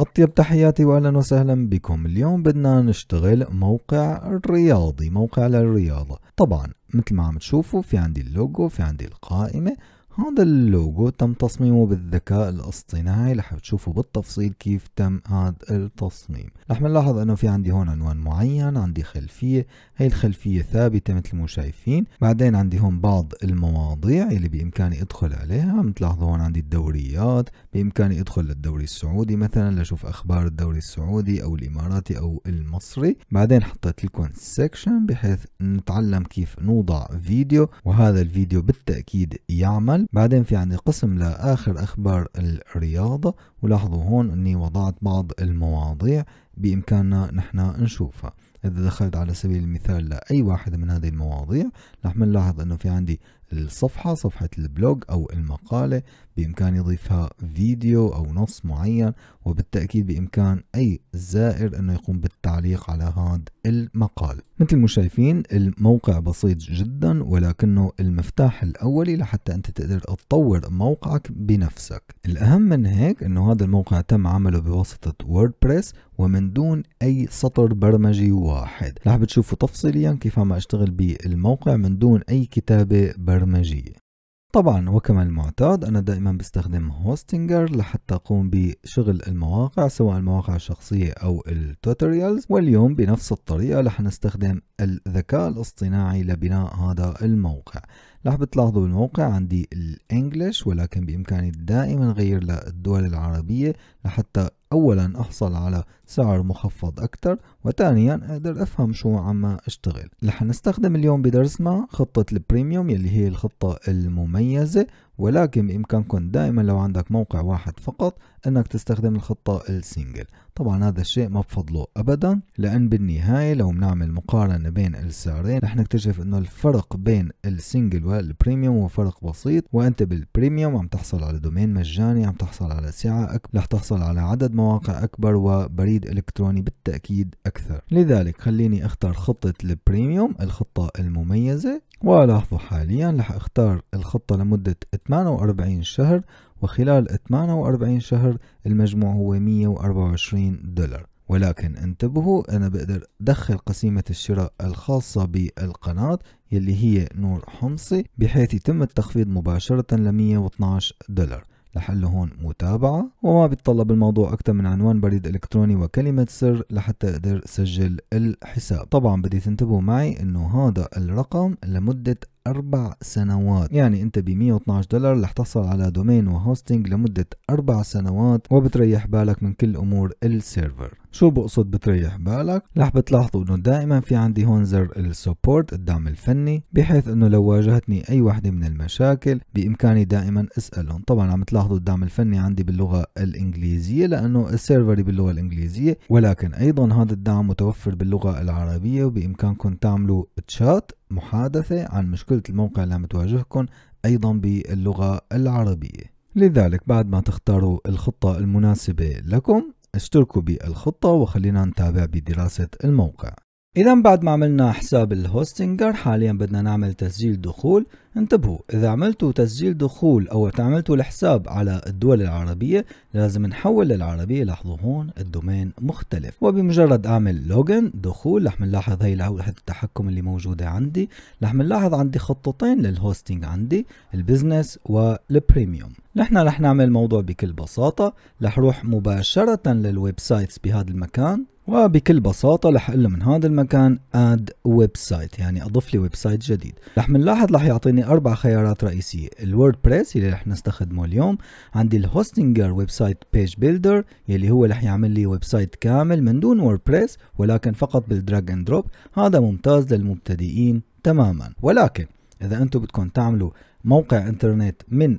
أطيب تحياتي وأهلا وسهلا بكم اليوم بدنا نشتغل موقع رياضي موقع للرياضة طبعا مثل ما عم تشوفوا في عندي اللوجو في عندي القائمة هذا اللوجو تم تصميمه بالذكاء الاصطناعي رح تشوفوا بالتفصيل كيف تم هذا التصميم رح نلاحظ انه في عندي هون عنوان معين عندي خلفية هي الخلفية ثابتة مثل ما شايفين بعدين عندي هون بعض المواضيع اللي بامكاني ادخل عليها عم تلاحظوا هون عندي الدوريات بامكاني ادخل للدوري السعودي مثلا لشوف اخبار الدوري السعودي او الاماراتي او المصري بعدين حطيت لكم سيكشن بحيث نتعلم كيف نوضع فيديو وهذا الفيديو بالتأكيد يعمل بعدين في عندي قسم لآخر أخبار الرياضة ولاحظوا هون أني وضعت بعض المواضيع بإمكاننا نحن نشوفها إذا دخلت على سبيل المثال لأي واحد من هذه المواضيع رح نلاحظ أنه في عندي الصفحة صفحة البلوج أو المقالة بإمكان يضيفها فيديو أو نص معين وبالتأكيد بإمكان أي زائر أنه يقوم بالتعليق على هذا المقال مثل ما شايفين الموقع بسيط جدا ولكنه المفتاح الأولي لحتى أنت تقدر تطور موقعك بنفسك الأهم من هيك أنه هذا الموقع تم عمله بواسطة ووردبريس ومن دون أي سطر برمجي واحد رح بتشوفوا تفصيليا كيف عم أشتغل بالموقع من دون أي كتابة برمجية البرمجية طبعا وكما المعتاد أنا دائما بستخدم هوستنجر لحتى أقوم بشغل المواقع سواء المواقع الشخصية أو التوتوريالز واليوم بنفس الطريقة رح نستخدم الذكاء الاصطناعي لبناء هذا الموقع رح بتلاحظوا بالموقع عندي الانجليش ولكن بإمكاني دائما غير للدول العربية لحتى أولا أحصل على سعر مخفض اكثر وثانيا أقدر أفهم شو عم أشتغل رح نستخدم اليوم بدرسنا خطة البريميوم يلي هي الخطة المميزة ولكن بإمكانكم دائما لو عندك موقع واحد فقط أنك تستخدم الخطة السنجل طبعا هذا الشيء ما بفضله ابدا لان بالنهايه لو بنعمل مقارنه بين السعرين رح نكتشف انه الفرق بين السنجل والبريميوم هو فرق بسيط وانت بالبريميوم عم تحصل على دومين مجاني عم تحصل على سعه اكبر رح تحصل على عدد مواقع اكبر وبريد الكتروني بالتاكيد اكثر لذلك خليني اختار خطه البريميوم الخطه المميزه ولاحظوا حاليا رح اختار الخطة لمدة 48 شهر وخلال 48 شهر المجموع هو 124 دولار ولكن انتبهوا أنا بقدر دخل قسيمة الشراء الخاصة بالقناة يلي هي نور حمصي بحيث يتم التخفيض مباشرة ل 112 دولار لحل هون متابعة وما بيتطلب الموضوع أكثر من عنوان بريد إلكتروني وكلمة سر لحتى أقدر سجل الحساب طبعا بدي تنتبهوا معي أنه هذا الرقم لمدة أربع سنوات يعني أنت ب 112 دولار رح تحصل على دومين وهوستنج لمدة أربع سنوات وبتريح بالك من كل أمور السيرفر شو بقصد بتريح بالك؟ رح بتلاحظوا انه دائما في عندي هون زر السبورت الدعم الفني بحيث انه لو واجهتني اي وحده من المشاكل بامكاني دائما اسالهم، طبعا عم تلاحظوا الدعم الفني عندي باللغه الانجليزيه لانه السيرفري باللغه الانجليزيه ولكن ايضا هذا الدعم متوفر باللغه العربيه وبامكانكم تعملوا تشات محادثة عن مشكلة الموقع اللي عم تواجهكم أيضا باللغة العربية لذلك بعد ما تختاروا الخطة المناسبة لكم اشتركوا بالخطة وخلينا نتابع بدراسة الموقع إذا بعد ما عملنا حساب الهوستنجر حاليا بدنا نعمل تسجيل دخول انتبهوا إذا عملتوا تسجيل دخول أو عملتوا الحساب على الدول العربية لازم نحول للعربية لاحظوا هون الدومين مختلف وبمجرد أعمل لوجن دخول رح نلاحظ هي لوحة التحكم اللي موجودة عندي رح نلاحظ عندي خطتين للهوستنج عندي البزنس والبريميوم نحن رح نعمل الموضوع بكل بساطة رح روح مباشرة للويب سايتس بهذا المكان وبكل بساطة رح اقول له من هذا المكان اد ويب سايت يعني اضف لي ويب سايت جديد رح نلاحظ رح يعطيني اربع خيارات رئيسية الوورد بريس اللي رح نستخدمه اليوم عندي الهوستنجر ويب سايت بيج بيلدر يلي هو رح يعمل لي ويب سايت كامل من دون وورد بريس ولكن فقط بالدراج اند دروب هذا ممتاز للمبتدئين تماما ولكن اذا انتم بدكم تعملوا موقع انترنت من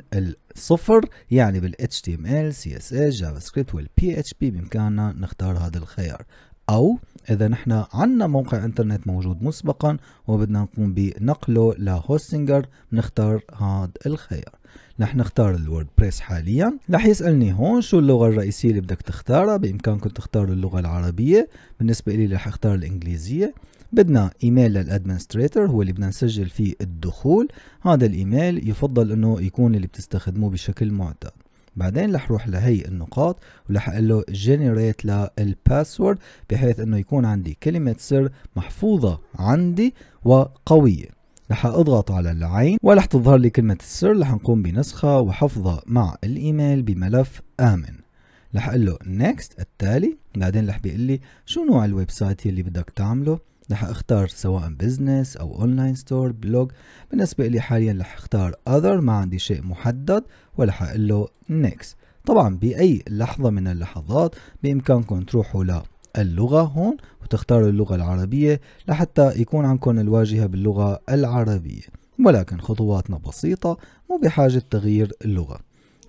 الصفر يعني بال HTML, CSS, JavaScript وال PHP بإمكاننا نختار هذا الخيار أو إذا نحن عنا موقع انترنت موجود مسبقا وبدنا نقوم بنقله لهوستنجر بنختار هذا الخيار رح نختار بريس حاليا رح يسألني هون شو اللغة الرئيسية اللي بدك تختارها بإمكانكم تختاروا اللغة العربية بالنسبة لي رح اختار الإنجليزية بدنا ايميل للادمنستريتور هو اللي بدنا نسجل فيه الدخول هذا الايميل يفضل انه يكون اللي بتستخدموه بشكل معتاد بعدين رح روح لهي النقاط ورح اقول له جنريت للباسورد بحيث انه يكون عندي كلمة سر محفوظة عندي وقوية رح اضغط على العين ورح تظهر لي كلمة السر رح نقوم بنسخها وحفظها مع الايميل بملف امن رح اقول له نيكست التالي بعدين رح بيقول لي شو نوع الويب سايت اللي بدك تعمله رح اختار سواء بزنس او اونلاين ستور بلوج بالنسبة لي حاليا رح اختار other ما عندي شيء محدد ورح اقول له next طبعا باي لحظة من اللحظات بامكانكم تروحوا للغة هون وتختاروا اللغة العربية لحتى يكون عندكم الواجهة باللغة العربية ولكن خطواتنا بسيطة مو بحاجة تغيير اللغة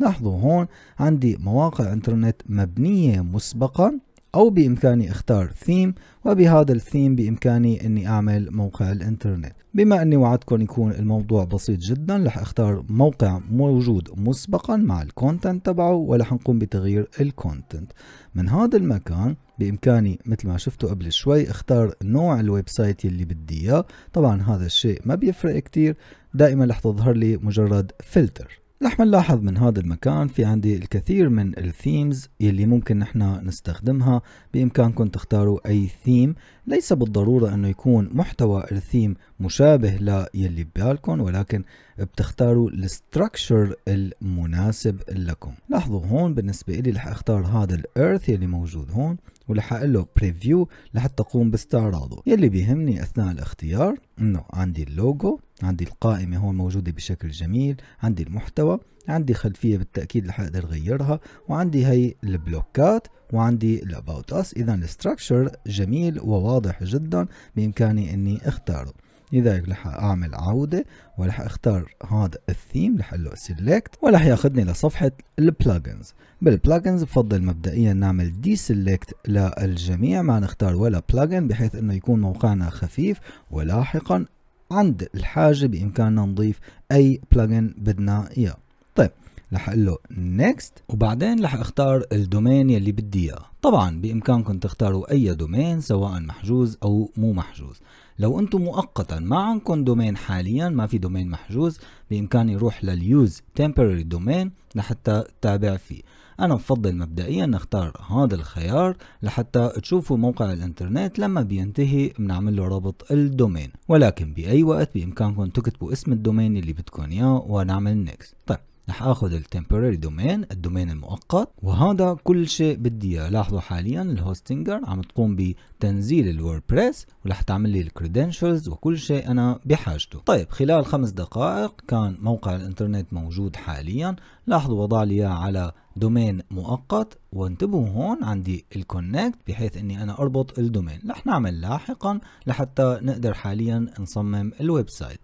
لاحظوا هون عندي مواقع انترنت مبنية مسبقا أو بإمكاني أختار ثيم وبهذا الثيم بإمكاني أني أعمل موقع الإنترنت بما أني وعدتكم يكون الموضوع بسيط جدا رح أختار موقع موجود مسبقا مع الكونتنت تبعه ورح نقوم بتغيير الكونتنت من هذا المكان بإمكاني مثل ما شفتوا قبل شوي اختار نوع الويب سايت يلي بدي إياه طبعا هذا الشيء ما بيفرق كتير دائما رح تظهر لي مجرد فلتر رح نلاحظ من هذا المكان في عندي الكثير من الثيمز يلي ممكن نحن نستخدمها بإمكانكم تختاروا أي ثيم ليس بالضرورة أنه يكون محتوى الثيم مشابه يلي ببالكم ولكن بتختاروا الستركشر المناسب لكم لاحظوا هون بالنسبة لي رح اختار هذا الايرث يلي موجود هون ورح اقول له بريفيو لحتى اقوم باستعراضه يلي بيهمني اثناء الاختيار انه عندي اللوجو عندي القائمة هون موجودة بشكل جميل عندي المحتوى عندي خلفية بالتأكيد اللي حقدر غيرها وعندي هي البلوكات وعندي الاباوت اس اذا الستراكشر جميل وواضح جدا بامكاني اني اختاره لذلك رح اعمل عودة ورح اختار هذا الثيم رح له سيلكت ورح ياخذني لصفحة البلجنز بالبلجنز بفضل مبدئيا نعمل دي سيلكت للجميع ما نختار ولا بلجن بحيث انه يكون موقعنا خفيف ولاحقا عند الحاجة بإمكاننا نضيف أي بلجن بدنا إياه طيب رح اقول له نيكست وبعدين رح اختار الدومين يلي بدي اياه طبعا بامكانكم تختاروا اي دومين سواء محجوز او مو محجوز لو انتم مؤقتا ما عندكم دومين حاليا ما في دومين محجوز بامكاني يروح لليوز temporary domain لحتى تتابع فيه أنا بفضل مبدئيا نختار هذا الخيار لحتى تشوفوا موقع الإنترنت لما بينتهي بنعمل له رابط الدومين ولكن بأي وقت بإمكانكم تكتبوا اسم الدومين اللي بدكم إياه ونعمل نيكست طيب رح اخذ التمبوراري دومين الدومين المؤقت وهذا كل شيء بدي اياه لاحظوا حاليا الهوستنجر عم تقوم بتنزيل الووردبريس ورح تعمل لي الكريدنشلز وكل شيء انا بحاجته طيب خلال خمس دقائق كان موقع الانترنت موجود حاليا لاحظوا وضع لي اياه على دومين مؤقت وانتبهوا هون عندي الكونكت بحيث اني انا اربط الدومين رح نعمل لاحقا لحتى نقدر حاليا نصمم الويب سايت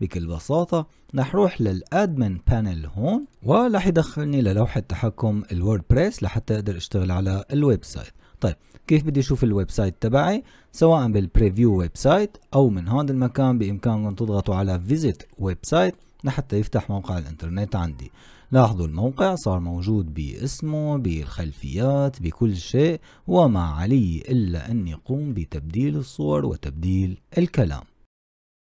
بكل بساطة رح روح للادمن بانل هون ورح يدخلني للوحة تحكم الووردبريس لحتى اقدر اشتغل على الويب سايت طيب كيف بدي اشوف الويب سايت تبعي سواء بالبريفيو ويب سايت او من هون المكان بامكانكم تضغطوا على فيزيت ويب سايت لحتى يفتح موقع الانترنت عندي لاحظوا الموقع صار موجود باسمه بالخلفيات بكل شيء وما علي إلا أني قوم بتبديل الصور وتبديل الكلام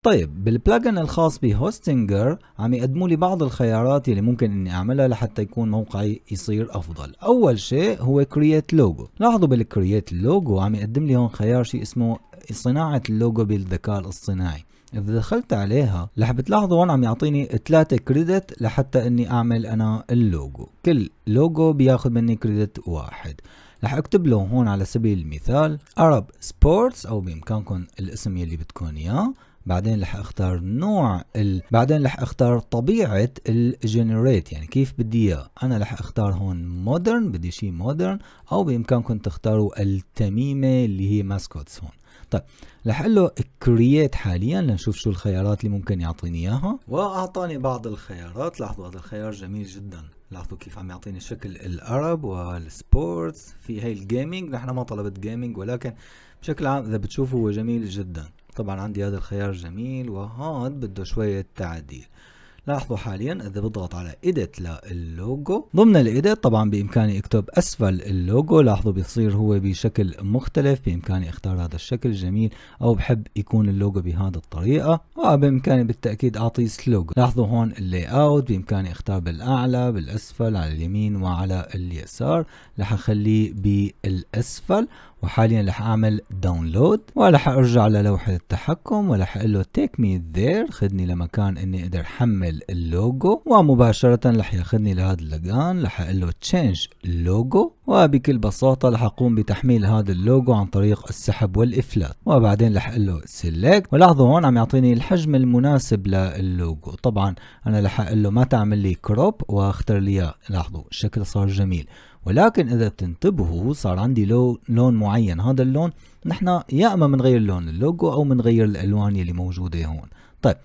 طيب بالبلجن الخاص بهوستنجر عم يقدموا لي بعض الخيارات اللي ممكن اني اعملها لحتى يكون موقعي يصير افضل اول شيء هو كرييت لوجو لاحظوا بالكرييت لوجو عم يقدم لي هون خيار شيء اسمه صناعة اللوجو بالذكاء الاصطناعي اذا دخلت عليها رح بتلاحظوا هون عم يعطيني 3 كريدت لحتى اني اعمل انا اللوجو كل لوجو بياخذ مني كريدت واحد رح اكتب له هون على سبيل المثال عرب سبورتس او بامكانكم الاسم يلي بدكم اياه بعدين رح اختار نوع ال... بعدين رح اختار طبيعه الجنريت يعني كيف بدي اياه انا رح اختار هون مودرن بدي شيء مودرن او بامكانكم تختاروا التميمه اللي هي ماسكوتس هون طيب رح اقول له كرييت حاليا لنشوف شو الخيارات اللي ممكن يعطيني اياها واعطاني بعض الخيارات لاحظوا هذا الخيار جميل جدا لاحظوا كيف عم يعطيني شكل الارب والسبورتس في هي الجيمنج نحن ما طلبت جيمنج ولكن بشكل عام اذا بتشوفوا هو جميل جدا طبعا عندي هذا الخيار جميل وهون بده شوية تعديل لاحظوا حاليا اذا بضغط على ايديت للوجو ضمن الايديت طبعا بامكاني اكتب اسفل اللوجو لاحظوا بيصير هو بشكل مختلف بامكاني اختار هذا الشكل جميل او بحب يكون اللوجو بهذه الطريقه وبامكاني بالتاكيد اعطيه سلوجو لاحظوا هون اللاي اوت بامكاني اختار بالاعلى بالاسفل على اليمين وعلى اليسار رح اخليه بالاسفل وحاليا رح اعمل داونلود ورح ارجع للوحة التحكم ورح اقول له تيك مي ذير خذني لمكان اني اقدر حمل اللوجو ومباشرة رح ياخذني لهذا اللقان رح اقول له تشينج لوجو وبكل بساطة رح اقوم بتحميل هذا اللوجو عن طريق السحب والافلات وبعدين رح اقول له سيلكت ولاحظوا هون عم يعطيني الحجم المناسب للوجو طبعا انا رح اقول له ما تعمل لي كروب واختر لي اياه لاحظوا الشكل صار جميل ولكن اذا بتنتبهوا صار عندي لو لون معين هذا اللون نحن يا اما بنغير لون اللوجو او بنغير الالوان اللي موجوده هون طيب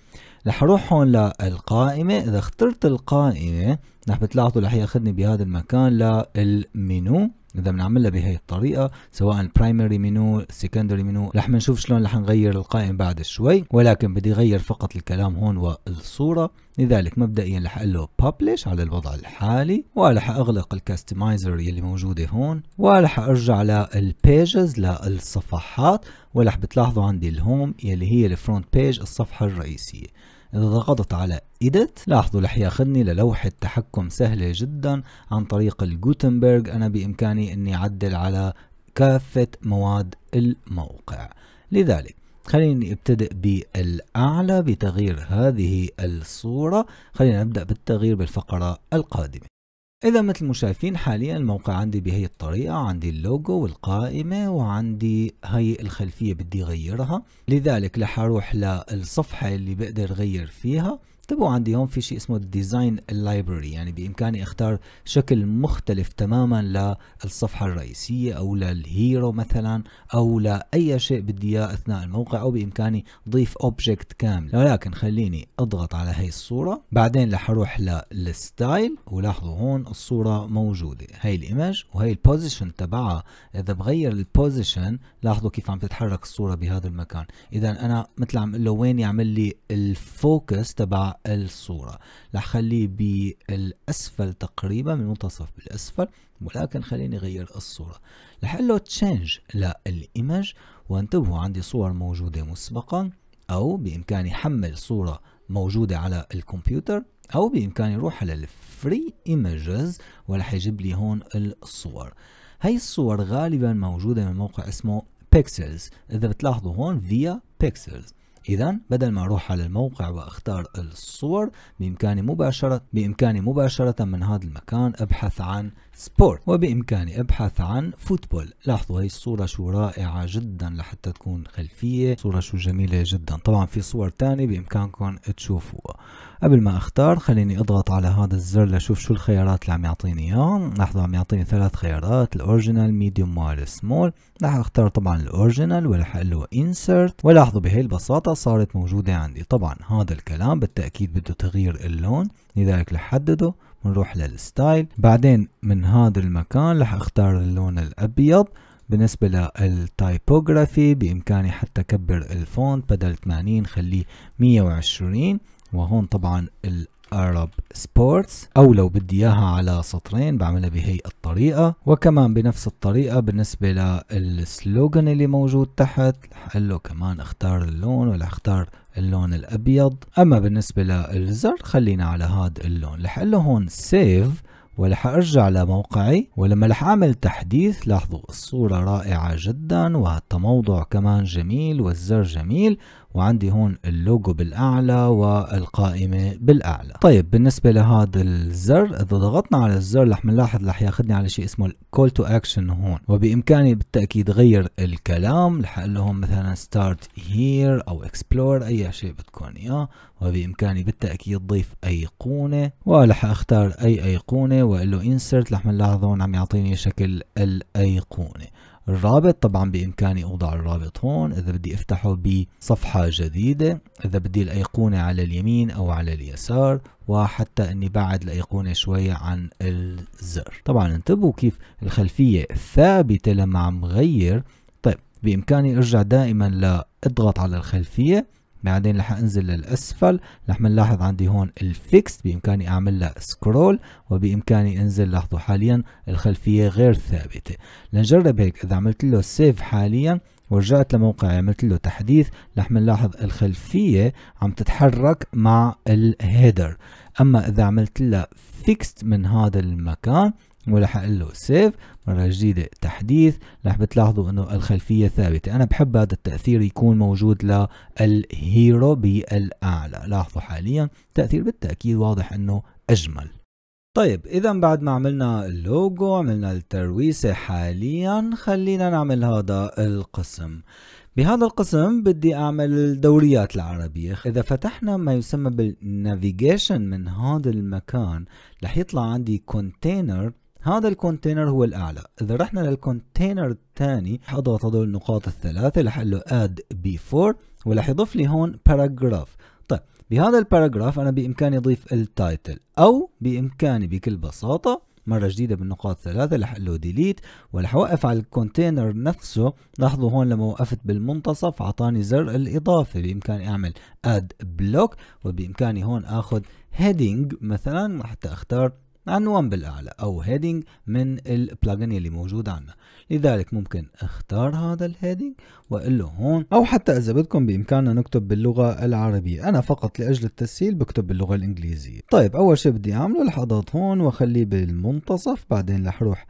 رح اروح هون للقائمه اذا اخترت القائمه رح بتلاحظوا رح ياخذني بهذا المكان للمنيو اذا بنعملها بهي الطريقه سواء برايمري منو سكندري منو رح نشوف شلون رح نغير القائمه بعد شوي ولكن بدي اغير فقط الكلام هون والصوره لذلك مبدئيا رح اقول له ببلش على الوضع الحالي ورح اغلق الكاستمايزر يلي موجوده هون ورح ارجع للبيجز للصفحات ورح بتلاحظوا عندي الهوم يلي هي الفرونت بيج الصفحه الرئيسيه إذا ضغطت على إيديت لاحظوا رح ياخذني للوحة تحكم سهلة جدا عن طريق الجوتنبرج أنا بإمكاني أني أعدل على كافة مواد الموقع لذلك خليني ابتدئ بالأعلى بتغيير هذه الصورة خلينا نبدأ بالتغيير بالفقرة القادمة إذا مثل ما شايفين حاليا الموقع عندي بهي الطريقة عندي اللوجو والقائمة وعندي هي الخلفية بدي أغيرها لذلك رح أروح للصفحة اللي بقدر أغير فيها انتبهوا عندي هون في شيء اسمه الديزاين لايبرري يعني بامكاني اختار شكل مختلف تماما للصفحه الرئيسيه او للهيرو مثلا او لاي شيء بدي اياه اثناء الموقع او بامكاني ضيف اوبجكت كامل ولكن خليني اضغط على هي الصوره بعدين رح اروح للستايل ولاحظوا هون الصوره موجوده هي الايمج وهي البوزيشن تبعها اذا بغير البوزيشن لاحظوا كيف عم تتحرك الصوره بهذا المكان اذا انا مثل عم اقول له وين يعمل لي الفوكس تبع الصورة راح اخليه بالاسفل تقريبا من منتصف بالاسفل ولكن خليني اغير الصورة راح له تشينج للايمج وانتبهوا عندي صور موجودة مسبقا او بامكاني حمل صورة موجودة على الكمبيوتر او بامكاني اروح على الفري ايمجز ورح يجيب لي هون الصور هاي الصور غالبا موجودة من موقع اسمه بيكسلز اذا بتلاحظوا هون فيا بيكسلز إذا بدل ما أروح على الموقع وأختار الصور بإمكاني مباشرة بإمكاني مباشرة من هذا المكان أبحث عن سبورت وبإمكاني أبحث عن فوتبول لاحظوا هي الصورة شو رائعة جدا لحتى تكون خلفية صورة شو جميلة جدا طبعا في صور تانية بإمكانكم تشوفوها قبل ما أختار خليني أضغط على هذا الزر لشوف شو الخيارات اللي عم يعطيني إياهم لاحظوا عم يعطيني ثلاث خيارات الأوريجينال ميديوم وال سمول راح أختار طبعا الأوريجينال وراح أقول له إنسرت ولاحظوا بهي البساطة صارت موجودة عندي طبعا هذا الكلام بالتأكيد بده تغيير اللون لذلك لحدده بنروح للستايل بعدين من هذا المكان رح اختار اللون الابيض بالنسبة للتايبوغرافي بإمكاني حتى أكبر الفونت بدل 80 خليه 120 وهون طبعا الأرب سبورتس أو لو بدي إياها على سطرين بعملها بهي الطريقة وكمان بنفس الطريقة بالنسبة للسلوغن اللي موجود تحت رح له كمان اختار اللون ولا اختار اللون الابيض اما بالنسبة للزر خلينا على هذا اللون رح له هون سيف ولح ارجع لموقعي ولما رح اعمل تحديث لاحظوا الصورة رائعة جدا والتموضع كمان جميل والزر جميل وعندي هون اللوجو بالاعلى والقائمه بالاعلى طيب بالنسبه لهذا الزر اذا ضغطنا على الزر رح نلاحظ رح ياخذني على شيء اسمه الكول تو اكشن هون وبامكاني بالتاكيد غير الكلام رح اقول لهم مثلا ستارت هير او اكسبلور اي شيء بدكم اياه وبامكاني بالتاكيد ضيف ايقونه ورح اختار اي ايقونه واقول له انسرت رح نلاحظ هون عم يعطيني شكل الايقونه الرابط طبعا بإمكاني أوضع الرابط هون إذا بدي أفتحه بصفحة جديدة إذا بدي الأيقونة على اليمين أو على اليسار وحتى أني بعد الأيقونة شوية عن الزر طبعا انتبهوا كيف الخلفية ثابتة لما عم غير طيب بإمكاني أرجع دائما لأضغط على الخلفية بعدين رح انزل للاسفل رح نلاحظ عندي هون الفيكس بامكاني اعمل لها سكرول وبامكاني انزل لاحظوا حاليا الخلفيه غير ثابته لنجرب هيك اذا عملت له سيف حاليا ورجعت لموقعي عملت له تحديث رح نلاحظ الخلفيه عم تتحرك مع الهيدر اما اذا عملت لها فيكست من هذا المكان وراح اقول له سيف مرة جديدة تحديث رح بتلاحظوا انه الخلفية ثابتة انا بحب هذا التأثير يكون موجود للهيرو بالاعلى لاحظوا حاليا تأثير بالتأكيد واضح انه اجمل طيب اذا بعد ما عملنا اللوجو عملنا الترويسة حاليا خلينا نعمل هذا القسم بهذا القسم بدي اعمل الدوريات العربية اذا فتحنا ما يسمى بالنافيجيشن من هذا المكان رح يطلع عندي كونتينر هذا الكونتينر هو الأعلى إذا رحنا للكونتينر الثاني حضغط هذول النقاط الثلاثة رح له بي 4 ورح يضيف لي هون paragraph طيب بهذا الباراجراف أنا بإمكاني أضيف التايتل أو بإمكاني بكل بساطة مرة جديدة بالنقاط الثلاثه رح له ديليت ورح أوقف على الكونتينر نفسه لاحظوا هون لما وقفت بالمنتصف أعطاني زر الإضافة بإمكاني أعمل اد بلوك وبإمكاني هون آخذ هيدنج مثلا حتى أختار عنوان بالأعلى أو هيدنج من البلاجن اللي موجود عنا لذلك ممكن اختار هذا الهيدنج وأقول له هون أو حتى إذا بدكم بإمكاننا نكتب باللغة العربية أنا فقط لأجل التسهيل بكتب باللغة الإنجليزية طيب أول شيء بدي أعمله رح أضغط هون وأخليه بالمنتصف بعدين رح أروح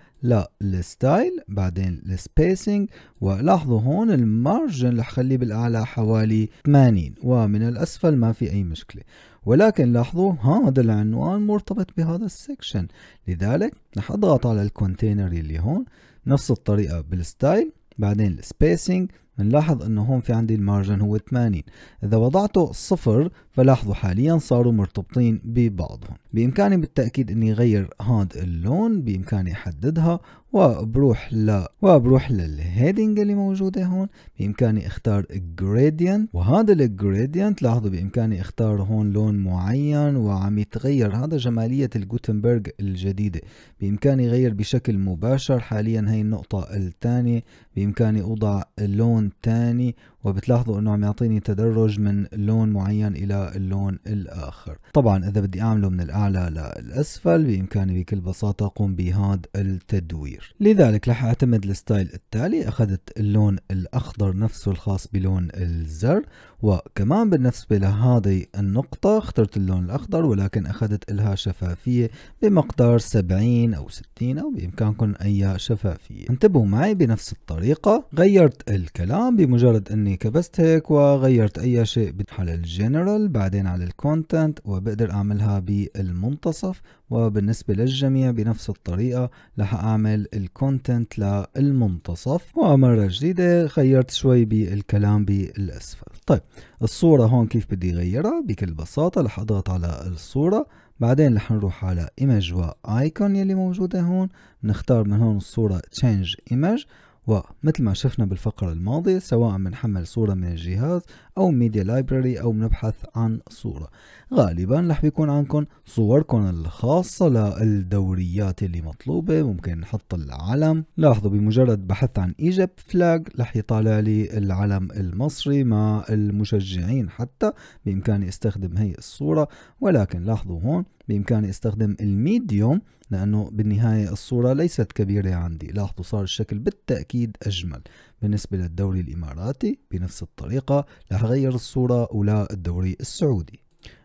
للستايل بعدين السبيسنج ولاحظوا هون المارجن رح خليه بالاعلى حوالي 80 ومن الاسفل ما في اي مشكله ولكن لاحظوا هذا العنوان مرتبط بهذا السكشن لذلك راح اضغط على الكونتينر اللي هون نفس الطريقة بالستايل بعدين السبيسنج نلاحظ انه هون في عندي المارجن هو 80 اذا وضعته صفر فلاحظوا حاليا صاروا مرتبطين ببعضهم بامكاني بالتاكيد اني اغير هاد اللون بامكاني احددها وبروح ل وبروح للهيدنج اللي موجوده هون بامكاني اختار جريدينت وهذا الجريدينت لاحظوا بامكاني اختار هون لون معين وعم يتغير هذا جماليه الجوتنبرج الجديده بامكاني اغير بشكل مباشر حاليا هي النقطه الثانيه بامكاني اوضع اللون لون تاني وبتلاحظوا انه عم يعطيني تدرج من لون معين الى اللون الاخر طبعا اذا بدي اعمله من الاعلى للاسفل بامكاني بكل بساطة اقوم بهذا التدوير لذلك رح اعتمد الستايل التالي اخذت اللون الاخضر نفسه الخاص بلون الزر وكمان بالنسبة لهذه النقطة اخترت اللون الأخضر ولكن أخذت إلها شفافية بمقدار 70 أو 60 أو بإمكانكم أي شفافية انتبهوا معي بنفس الطريقة غيرت الكلام بمجرد أني كبست هيك وغيرت أي شيء على الجنرال بعدين على الكونتنت وبقدر أعملها بالمنتصف وبالنسبة للجميع بنفس الطريقة لح أعمل الكونتنت للمنتصف ومرة جديدة غيرت شوي بالكلام بالأسفل طيب الصورة هون كيف بدي غيرها بكل بساطة لح أضغط على الصورة بعدين رح نروح على ايمج وايكون يلي موجودة هون نختار من هون الصورة change image ومثل ما شفنا بالفقرة الماضية سواء بنحمل صورة من الجهاز أو ميديا لايبراري أو بنبحث عن صورة غالبا رح بيكون عندكم صوركم الخاصة للدوريات اللي مطلوبة ممكن نحط العلم لاحظوا بمجرد بحث عن ايجيبت فلاج رح يطالع لي العلم المصري مع المشجعين حتى بإمكاني استخدم هي الصورة ولكن لاحظوا هون بإمكاني استخدم الميديوم لأنه بالنهاية الصورة ليست كبيرة عندي لاحظوا صار الشكل بالتأكيد أجمل بالنسبة للدوري الإماراتي بنفس الطريقة راح غير الصورة ولا الدوري السعودي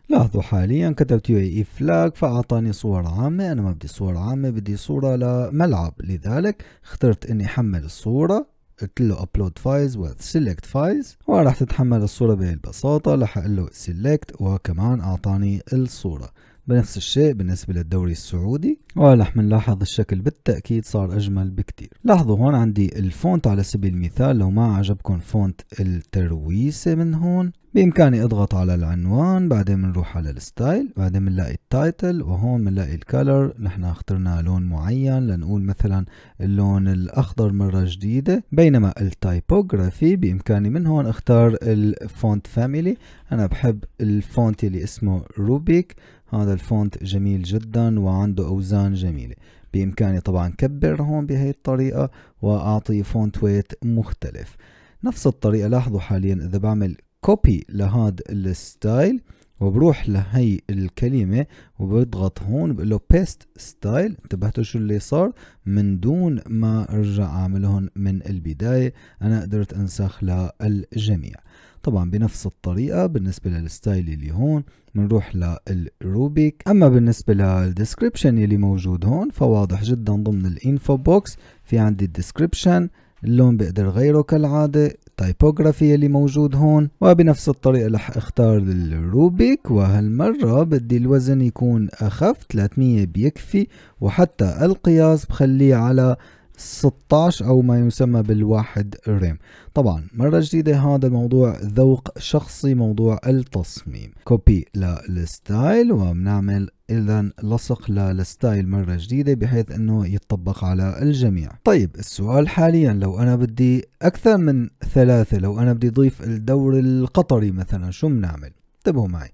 لاحظوا حاليا كتبت يو اي فلاج فاعطاني صور عامه انا ما بدي صور عامه بدي صوره لملعب لذلك اخترت اني احمل الصوره قلت له upload files و select files وراح تتحمل الصوره بهي البساطه رح اقول له select وكمان اعطاني الصوره بنفس الشيء بالنسبة للدوري السعودي ورح بنلاحظ الشكل بالتأكيد صار أجمل بكتير لاحظوا هون عندي الفونت على سبيل المثال لو ما عجبكم فونت الترويسة من هون بإمكاني أضغط على العنوان بعدين بنروح على الستايل بعدين بنلاقي التايتل وهون بنلاقي الكالر نحن اخترنا لون معين لنقول مثلا اللون الأخضر مرة جديدة بينما التايبوغرافي بإمكاني من هون اختار الفونت فاميلي أنا بحب الفونت اللي اسمه روبيك هذا الفونت جميل جدا وعنده أوزان جميلة بإمكاني طبعا كبر هون بهي الطريقة وأعطي فونت ويت مختلف نفس الطريقة لاحظوا حاليا إذا بعمل كوبي لهذا الستايل وبروح لهي الكلمة وبضغط هون بقول له بيست ستايل انتبهتوا شو اللي صار من دون ما ارجع اعملهم من البداية انا قدرت انسخ للجميع طبعا بنفس الطريقة بالنسبة للستايل اللي هون بنروح للروبيك اما بالنسبة للديسكريبشن اللي موجود هون فواضح جدا ضمن الانفو بوكس في عندي الديسكريبشن اللون بقدر غيره كالعادة التايبوغرافي اللي موجود هون وبنفس الطريقة رح اختار الروبيك وهالمرة بدي الوزن يكون اخف 300 بيكفي وحتى القياس بخليه على 16 أو ما يسمى بالواحد ريم طبعا مرة جديدة هذا الموضوع ذوق شخصي موضوع التصميم كوبي للستايل وبنعمل اذا لصق للستايل مره جديده بحيث انه يتطبق على الجميع طيب السؤال حاليا لو انا بدي اكثر من ثلاثه لو انا بدي اضيف الدور القطري مثلا شو بنعمل انتبهوا معي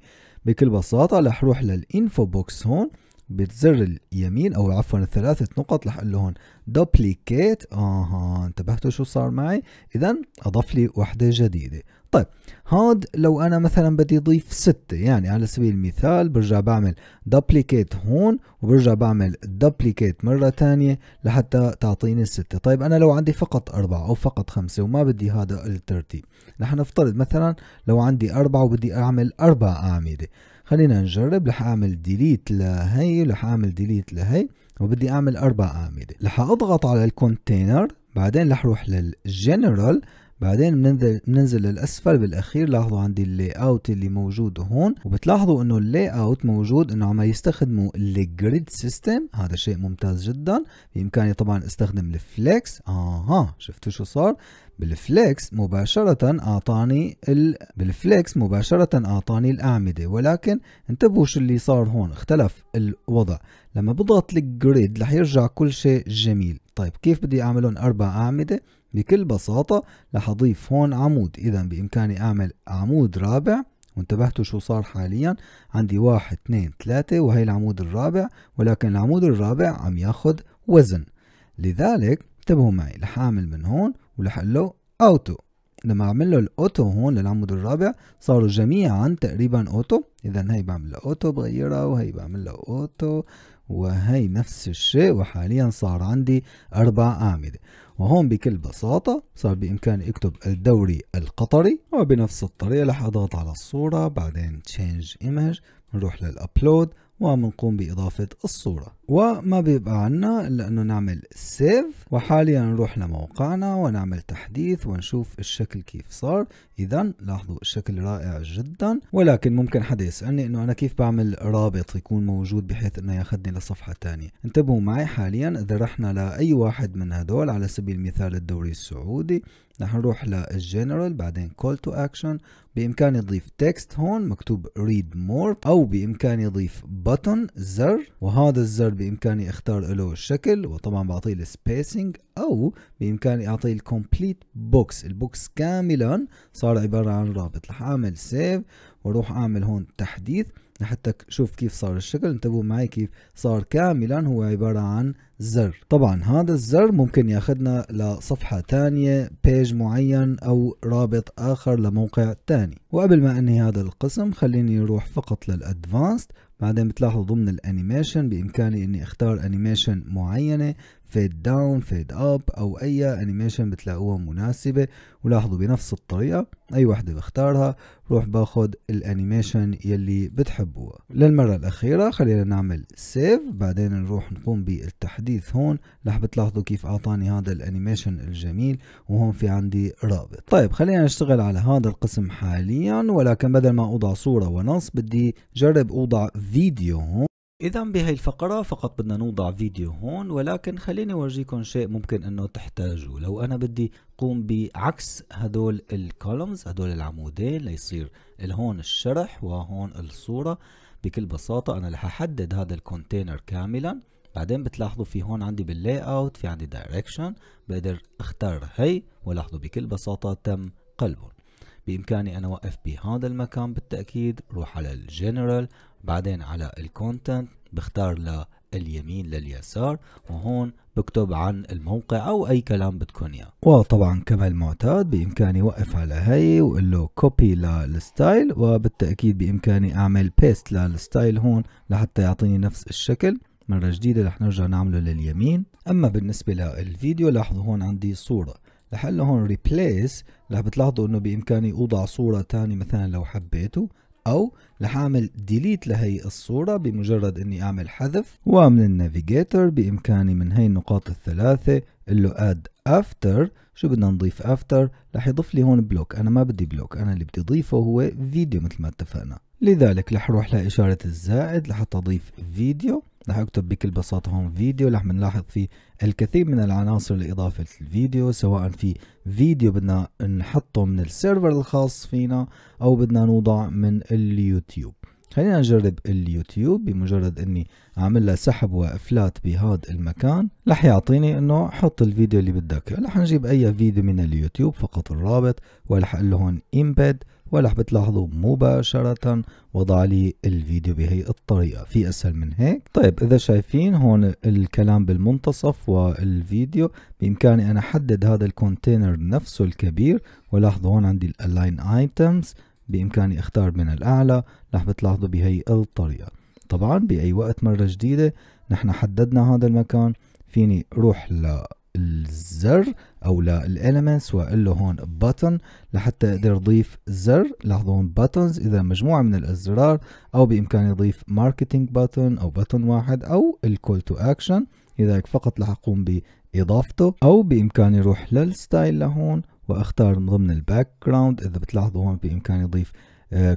بكل بساطه رح روح للانفو بوكس هون بالزر اليمين او عفوا الثلاثة نقط رح اقول له هون دوبليكيت اها انتبهتوا شو صار معي اذا اضف لي وحدة جديدة طيب هاد لو انا مثلا بدي اضيف ستة يعني على سبيل المثال برجع بعمل دوبليكيت هون وبرجع بعمل دوبليكيت مرة ثانية لحتى تعطيني الستة طيب انا لو عندي فقط اربعة او فقط خمسة وما بدي هذا الترتيب رح نفترض مثلا لو عندي اربعة وبدي اعمل اربع اعمدة خلينا نجرب رح اعمل ديليت لهي ورح اعمل ديليت لهي وبدي اعمل اربع اعمده رح اضغط على الكونتينر بعدين رح اروح للجنرال بعدين بننزل بننزل للاسفل بالاخير لاحظوا عندي اللي اوت اللي موجود هون وبتلاحظوا انه اللي اوت موجود انه عم يستخدموا الجريد سيستم هذا شيء ممتاز جدا بامكاني طبعا استخدم الفليكس اها شفتوا شو صار بالفليكس مباشرة أعطاني ال... بالفليكس مباشرة أعطاني الأعمدة ولكن انتبهوا شو اللي صار هون اختلف الوضع لما بضغط الجريد رح يرجع كل شيء جميل طيب كيف بدي أعملهم أربع أعمدة بكل بساطة رح أضيف هون عمود إذا بإمكاني أعمل عمود رابع وانتبهتوا شو صار حاليا عندي واحد اثنين ثلاثة وهي العمود الرابع ولكن العمود الرابع عم ياخد وزن لذلك انتبهوا معي رح أعمل من هون ورح أقول له أوتو لما أعمل له الأوتو هون للعمود الرابع صاروا جميعا تقريبا أوتو إذا هي بعمل له أوتو بغيرها وهي بعمل له أوتو وهي نفس الشيء وحاليا صار عندي أربع أعمدة وهون بكل بساطة صار بإمكاني أكتب الدوري القطري وبنفس الطريقة رح أضغط على الصورة بعدين change image نروح للأبلود ومنقوم بإضافة الصورة وما بيبقى عنا إلا أنه نعمل سيف وحاليا نروح لموقعنا ونعمل تحديث ونشوف الشكل كيف صار إذا لاحظوا الشكل رائع جدا ولكن ممكن حدا يسألني أنه أنا كيف بعمل رابط يكون موجود بحيث أنه ياخذني لصفحة تانية انتبهوا معي حاليا إذا رحنا لأي واحد من هدول على سبيل المثال الدوري السعودي رح نروح للجنرال بعدين كول تو اكشن بإمكاني أضيف تكست هون مكتوب read more أو بإمكاني أضيف button زر وهذا الزر بإمكاني أختار له الشكل وطبعا بعطيه spacing أو بإمكاني أعطيه complete box البوكس كاملا صار عبارة عن رابط رح أعمل save وروح أعمل هون تحديث لحتى شوف كيف صار الشكل انتبهوا معي كيف صار كاملا هو عبارة عن زر طبعا هذا الزر ممكن ياخذنا لصفحة تانية بيج معين او رابط اخر لموقع تاني وقبل ما انهي هذا القسم خليني اروح فقط للادفانسد بعدين بتلاحظوا ضمن الانيميشن بامكاني اني اختار انيميشن معينة فيد داون فيد اب او اي انيميشن بتلاقوها مناسبة ولاحظوا بنفس الطريقة اي وحدة بختارها بروح باخذ الانيميشن يلي بتحبوها للمرة الاخيرة خلينا نعمل سيف بعدين نروح نقوم بالتحديث هون رح بتلاحظوا كيف اعطاني هذا الانيميشن الجميل وهون في عندي رابط طيب خلينا نشتغل على هذا القسم حاليا ولكن بدل ما اوضع صورة ونص بدي جرب اوضع فيديو هون اذا بهي الفقرة فقط بدنا نوضع فيديو هون ولكن خليني اورجيكم شيء ممكن انه تحتاجوا لو انا بدي قوم بعكس هدول الكولومز هدول العمودين ليصير الهون الشرح وهون الصورة بكل بساطة انا رح احدد هذا الكونتينر كاملا بعدين بتلاحظوا في هون عندي باللاي اوت في عندي دايركشن بقدر اختار هي ولاحظوا بكل بساطة تم قلبهم بإمكاني أنا أوقف بهذا المكان بالتأكيد روح على الجنرال بعدين على الكونتنت بختار لليمين لليسار وهون بكتب عن الموقع او اي كلام بدكم اياه وطبعا كما المعتاد بامكاني وقف على هي وقول له كوبي للستايل وبالتاكيد بامكاني اعمل بيست للستايل هون لحتى يعطيني نفس الشكل مرة جديدة رح نرجع نعمله لليمين أما بالنسبة للفيديو لاحظوا هون عندي صورة رح هون ريبليس رح بتلاحظوا انه بامكاني اوضع صورة ثانيه مثلا لو حبيته او رح اعمل ديليت لهي الصورة بمجرد اني اعمل حذف ومن النافيجيتر بامكاني من هي النقاط الثلاثة اللي اد افتر شو بدنا نضيف افتر رح يضيف لي هون بلوك انا ما بدي بلوك انا اللي بدي اضيفه هو فيديو مثل ما اتفقنا لذلك رح اروح لاشارة الزائد لحتى اضيف فيديو رح اكتب بكل بساطة هون فيديو رح بنلاحظ فيه الكثير من العناصر لإضافة الفيديو سواء في فيديو بدنا نحطه من السيرفر الخاص فينا أو بدنا نوضع من اليوتيوب خلينا نجرب اليوتيوب بمجرد اني اعمل له سحب وافلات بهذا المكان رح يعطيني انه حط الفيديو اللي بدك رح نجيب اي فيديو من اليوتيوب فقط الرابط ورح اقول له هون امبيد وراح بتلاحظوا مباشرة وضع لي الفيديو بهي الطريقة في أسهل من هيك طيب إذا شايفين هون الكلام بالمنتصف والفيديو بإمكاني أنا أحدد هذا الكونتينر نفسه الكبير ولاحظوا هون عندي الألاين ايتمز بإمكاني اختار من الأعلى رح بتلاحظوا بهي الطريقة طبعا بأي وقت مرة جديدة نحن حددنا هذا المكان فيني روح ل الزر او للالمنتس وقال له هون بتن لحتى اقدر اضيف زر لاحظوا هون بتنز اذا مجموعه من الازرار او بامكاني اضيف ماركتينج بتن او بتن واحد او الكول تو اكشن لذلك فقط رح اقوم باضافته او بامكاني اروح للستايل لهون واختار من ضمن الباك جراوند اذا بتلاحظوا هون بامكاني اضيف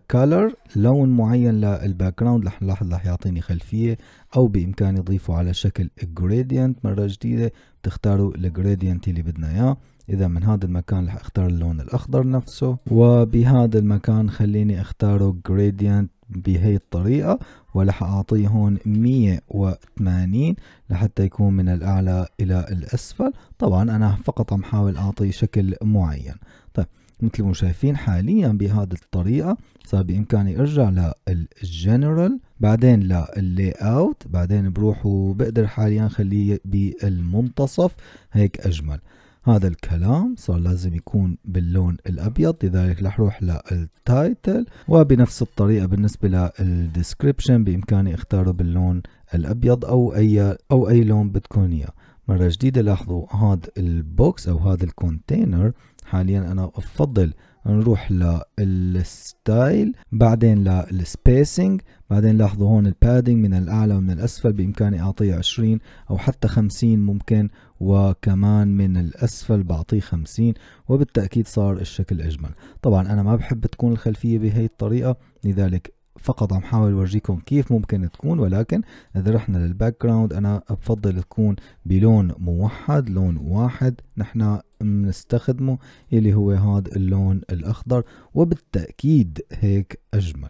كالر آه، لون معين للباك جراوند رح نلاحظ رح يعطيني خلفيه او بامكاني اضيفه على شكل جريدينت مره جديده تختاروا الجريدينت اللي بدنا اياه اذا من هذا المكان رح اختار اللون الاخضر نفسه وبهذا المكان خليني اختاره جريدينت بهي الطريقة ورح أعطيه هون 180 لحتى يكون من الأعلى إلى الأسفل طبعا أنا فقط عم حاول أعطيه شكل معين طيب مثل ما شايفين حاليا بهذه الطريقة صار بإمكاني أرجع للجنرال بعدين لللاي اوت بعدين بروح وبقدر حاليا خليه بالمنتصف هيك اجمل هذا الكلام صار لازم يكون باللون الابيض لذلك رح اروح للتايتل وبنفس الطريقه بالنسبه للديسكربشن بامكاني اختاره باللون الابيض او اي او اي لون بدكم اياه مرة جديدة لاحظوا هذا البوكس أو هذا الكونتينر حاليا أنا أفضل نروح للستايل بعدين للسبيسنج بعدين لاحظوا هون البادنج من الاعلى ومن الاسفل بامكاني اعطيه 20 او حتى 50 ممكن وكمان من الاسفل بعطيه 50 وبالتاكيد صار الشكل اجمل طبعا انا ما بحب تكون الخلفيه بهي الطريقه لذلك فقط عم حاول ورجيكم كيف ممكن تكون ولكن اذا رحنا للباك جراوند انا بفضل تكون بلون موحد لون واحد نحن بنستخدمه اللي هو هذا اللون الاخضر وبالتاكيد هيك اجمل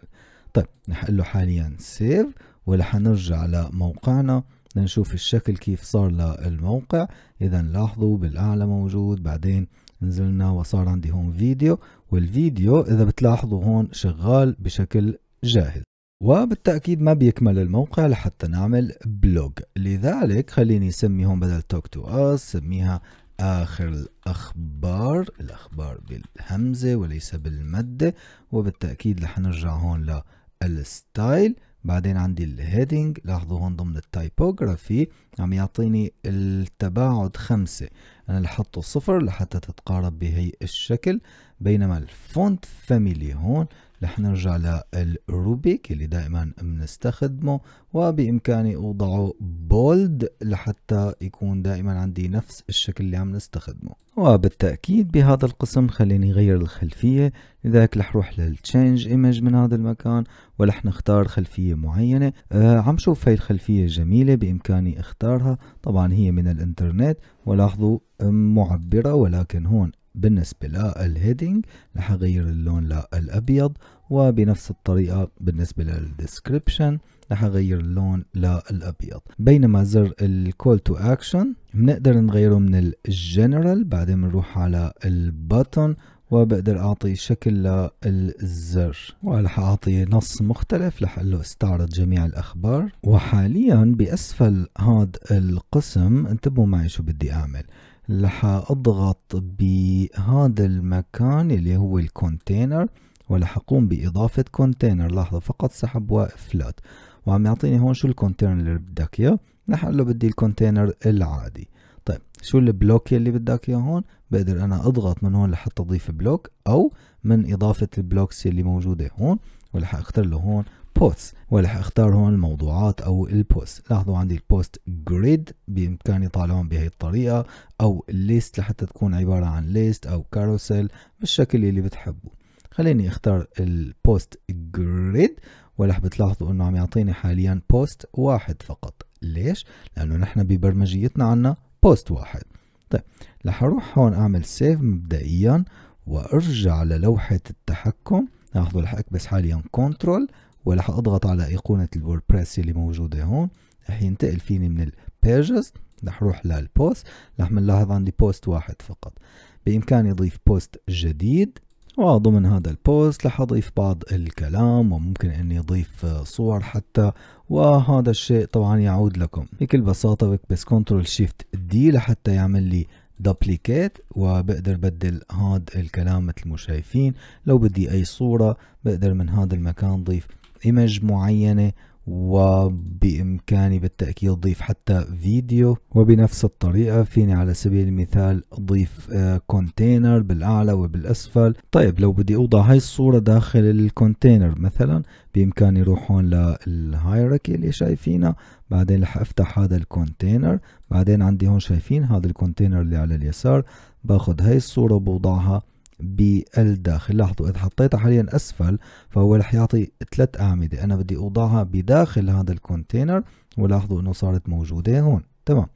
طيب رح له حاليا سيف ورح نرجع لموقعنا لنشوف الشكل كيف صار للموقع اذا لاحظوا بالاعلى موجود بعدين نزلنا وصار عندي هون فيديو والفيديو اذا بتلاحظوا هون شغال بشكل جاهز وبالتأكيد ما بيكمل الموقع لحتى نعمل بلوج لذلك خليني سميهم هون بدل توك تو اس سميها آخر الأخبار الأخبار بالهمزة وليس بالمدة وبالتأكيد رح نرجع هون للستايل بعدين عندي الهيدنج لاحظوا هون ضمن التايبوغرافي عم يعطيني التباعد خمسة أنا لحطه حطه صفر لحتى تتقارب بهي الشكل بينما الفونت فاميلي هون رح نرجع للروبيك اللي دائما بنستخدمه وبإمكاني أوضعه بولد لحتى يكون دائما عندي نفس الشكل اللي عم نستخدمه وبالتأكيد بهذا القسم خليني غير الخلفية لذلك رح روح للتشينج ايمج من هذا المكان ورح نختار خلفية معينة آه عم شوف هاي الخلفية جميلة بإمكاني اختارها طبعا هي من الانترنت ولاحظوا معبرة ولكن هون بالنسبة للهيدنج رح أغير اللون للأبيض وبنفس الطريقة بالنسبة للديسكريبشن رح أغير اللون للأبيض بينما زر الكول تو أكشن بنقدر نغيره من الجنرال بعدين بنروح على البطن وبقدر أعطي شكل للزر ورح أعطي نص مختلف لحله استعرض جميع الأخبار وحاليا بأسفل هذا القسم انتبهوا معي شو بدي أعمل رح أضغط بهذا المكان اللي هو الكونتينر ورح أقوم بإضافة كونتينر لاحظوا فقط سحب وفلات وعم يعطيني هون شو الكونتينر اللي بدك إياه رح أقول له بدي الكونتينر العادي شو البلوك يلي بدك اياه هون بقدر انا اضغط من هون لحتى اضيف بلوك او من اضافه البلوكس يلي موجوده هون ولح اختار له هون بوتس ولح اختار هون الموضوعات او البوست لاحظوا عندي البوست جريد بامكاني طالعهم بهي الطريقه او الليست لحتى تكون عباره عن ليست او كاروسيل بالشكل اللي بتحبوه خليني اختار البوست جريد ولح بتلاحظوا انه عم يعطيني حاليا بوست واحد فقط ليش؟ لانه نحن ببرمجيتنا عنا بوست واحد طيب رح اروح هون اعمل سيف مبدئيا وارجع للوحة التحكم لاحظوا رح اكبس حاليا كنترول ورح اضغط على ايقونة الووردبريس اللي موجودة هون رح ينتقل فيني من البيجز رح اروح للبوست رح بنلاحظ عندي بوست واحد فقط بامكاني اضيف بوست جديد وضمن هذا البوست رح أضيف بعض الكلام وممكن أني أضيف صور حتى وهذا الشيء طبعا يعود لكم بكل بساطة بكبس كنترول شيفت دي لحتى يعمل لي دوبليكيت وبقدر بدل هاد الكلام مثل ما شايفين لو بدي أي صورة بقدر من هذا المكان ضيف ايمج معينة وبإمكاني بالتأكيد ضيف حتى فيديو وبنفس الطريقة فيني على سبيل المثال ضيف كونتينر آه، بالأعلى وبالأسفل طيب لو بدي أوضع هاي الصورة داخل الكونتينر مثلا بإمكاني أروح هون للهايركي اللي شايفينها بعدين رح أفتح هذا الكونتينر بعدين عندي هون شايفين هذا الكونتينر اللي على اليسار باخذ هاي الصورة وبوضعها بالداخل لاحظوا إذا حطيتها حاليا أسفل فهو رح يعطي ثلاث أعمدة أنا بدي أوضعها بداخل هذا الكونتينر ولاحظوا أنه صارت موجودة هون تمام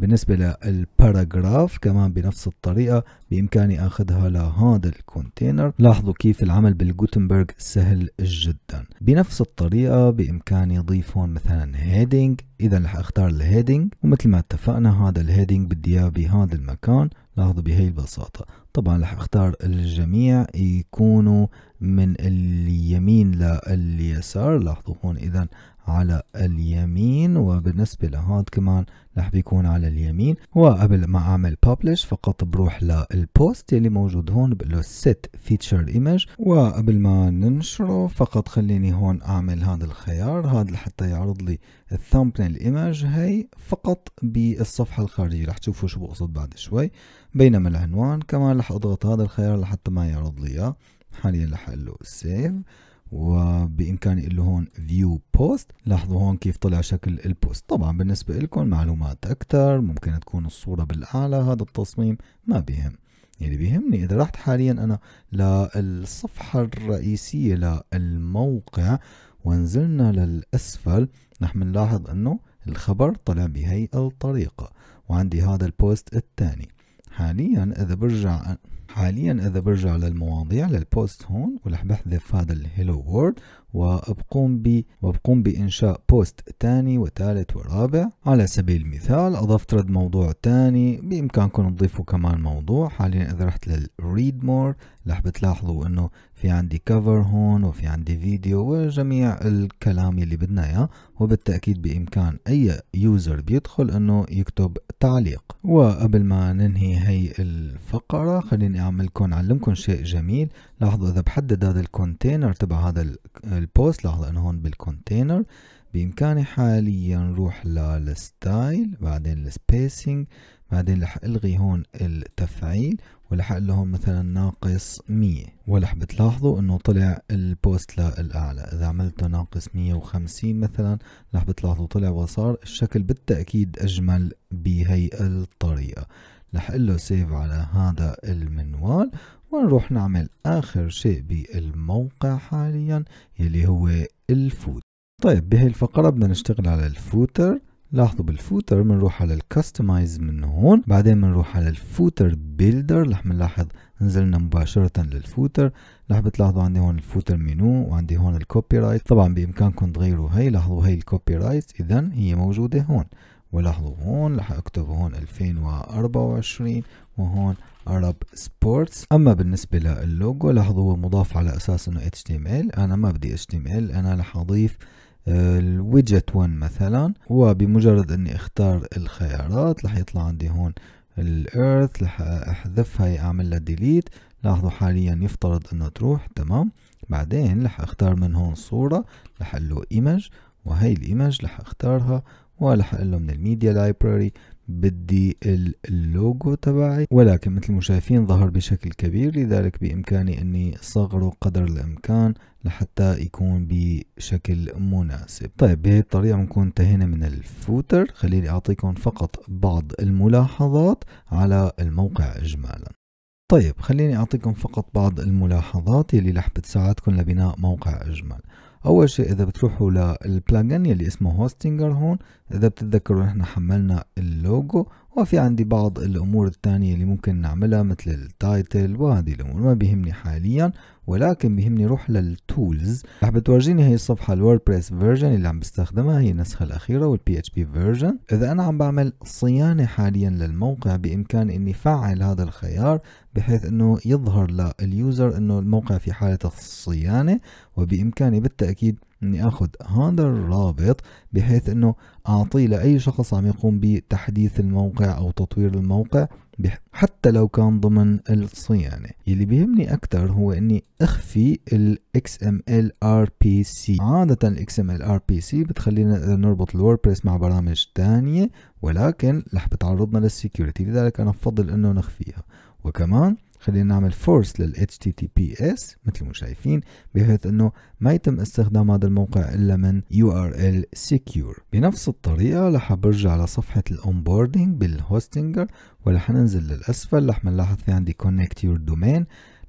بالنسبة للباراجراف كمان بنفس الطريقة بإمكاني أخذها لهذا الكونتينر لاحظوا كيف العمل بالجوتنبرج سهل جدا بنفس الطريقة بإمكاني أضيف هون مثلا هيدينج إذا رح أختار الهيدينج ومثل ما اتفقنا هذا الهيدينج بدي إياه بهذا المكان لاحظوا بهي البساطة طبعا رح اختار الجميع يكونوا من اليمين لليسار لاحظوا هون اذا على اليمين وبالنسبة لهاد كمان رح بيكون على اليمين وقبل ما اعمل publish فقط بروح للبوست يلي موجود هون بقول له set feature image وقبل ما ننشره فقط خليني هون اعمل هذا الخيار هذا لحتى يعرض لي الثامبنيل ايمج هي فقط بالصفحة الخارجية رح تشوفوا شو بقصد بعد شوي بينما العنوان كمان رح اضغط هذا الخيار لحتى ما يعرض لي اياه حاليا رح اقول له save وبامكاني اقول له هون فيو بوست لاحظوا هون كيف طلع شكل البوست طبعا بالنسبه لكم معلومات اكثر ممكن تكون الصوره بالاعلى هذا التصميم ما بيهم اللي بيهمني اذا رحت حاليا انا للصفحه الرئيسيه للموقع ونزلنا للاسفل رح نلاحظ انه الخبر طلع بهي الطريقه وعندي هذا البوست الثاني حاليا اذا برجع حاليا اذا برجع للمواضيع للبوست هون ورح بحذف هذا الهيلو وورد وبقوم ب وبقوم بانشاء بوست ثاني وثالث ورابع على سبيل المثال اضفت رد موضوع ثاني بامكانكم تضيفوا كمان موضوع حاليا اذا رحت للريد مور رح بتلاحظوا انه في عندي كفر هون وفي عندي فيديو وجميع الكلام اللي بدنا اياه وبالتأكيد بإمكان أي يوزر بيدخل أنه يكتب تعليق وقبل ما ننهي هي الفقرة خليني أعملكم أعلمكم شيء جميل لاحظوا إذا بحدد هذا الكونتينر تبع هذا البوست لاحظوا أنه هون بالكونتينر بإمكاني حاليا نروح للستايل بعدين السبيسنج بعدين رح الغي هون التفعيل ورح اقول هون مثلا ناقص 100 ورح بتلاحظوا انه طلع البوست للاعلى اذا عملته ناقص 150 مثلا رح بتلاحظوا طلع وصار الشكل بالتاكيد اجمل بهي الطريقه رح اقول له سيف على هذا المنوال ونروح نعمل اخر شيء بالموقع حاليا يلي هو الفوت طيب بهي الفقرة بدنا نشتغل على الفوتر لاحظوا بالفوتر بنروح على الكستمايز من هون بعدين بنروح على الفوتر بيلدر رح بنلاحظ نزلنا مباشرة للفوتر رح بتلاحظوا عندي هون الفوتر مينو وعندي هون الكوبي رايت طبعا بامكانكم تغيروا هي لاحظوا هي الكوبي رايت اذا هي موجودة هون ولاحظوا هون رح اكتب هون 2024 وهون عرب سبورتس اما بالنسبة للوجو لاحظوا هو مضاف على اساس انه HTML انا ما بدي HTML انا رح اضيف الويدجت 1 مثلا وبمجرد اني اختار الخيارات رح يطلع عندي هون الارث رح احذفها اعمل لها ديليت لاحظوا حاليا يفترض انه تروح تمام بعدين رح اختار من هون صورة رح له ايمج وهي الايمج رح اختارها ورح اقول له من الميديا لايبراري بدي اللوجو تبعي ولكن مثل ما شايفين ظهر بشكل كبير لذلك بإمكاني أني صغره قدر الإمكان لحتى يكون بشكل مناسب طيب بهي الطريقة بنكون انتهينا من الفوتر خليني أعطيكم فقط بعض الملاحظات على الموقع إجمالا طيب خليني أعطيكم فقط بعض الملاحظات يلي رح بتساعدكم لبناء موقع أجمل اول شيء اذا بتروحوا للبلاجن يلي اسمه هوستنجر هون اذا بتتذكروا نحن حملنا اللوجو وفي عندي بعض الامور الثانيه اللي ممكن نعملها مثل التايتل وهذه الامور ما بيهمني حاليا ولكن بهمني روح للتولز رح بتورجيني هي الصفحه الووردبريس فيرجن اللي عم بستخدمها هي النسخه الاخيره والبي اتش بي فيرجن اذا انا عم بعمل صيانه حاليا للموقع بامكاني اني فعل هذا الخيار بحيث انه يظهر لليوزر انه الموقع في حاله الصيانه وبامكاني بالتاكيد اني اخذ هذا الرابط بحيث انه اعطيه لاي شخص عم يقوم بتحديث الموقع او تطوير الموقع حتى لو كان ضمن الصيانة يلي بيهمني أكثر هو أني أخفي ال XML RPC عادة ال XML RPC بتخلينا نربط الوordpress مع برامج تانية ولكن رح بتعرضنا للسيكوريتي لذلك أنا بفضل أنه نخفيها وكمان خلينا نعمل فورس لل HTTPS مثل ما شايفين بحيث انه ما يتم استخدام هذا الموقع الا من URL secure بنفس الطريقة رح برجع لصفحة الاونبوردينج بالهوستنجر ورح ننزل للاسفل رح نلاحظ في عندي connect your domain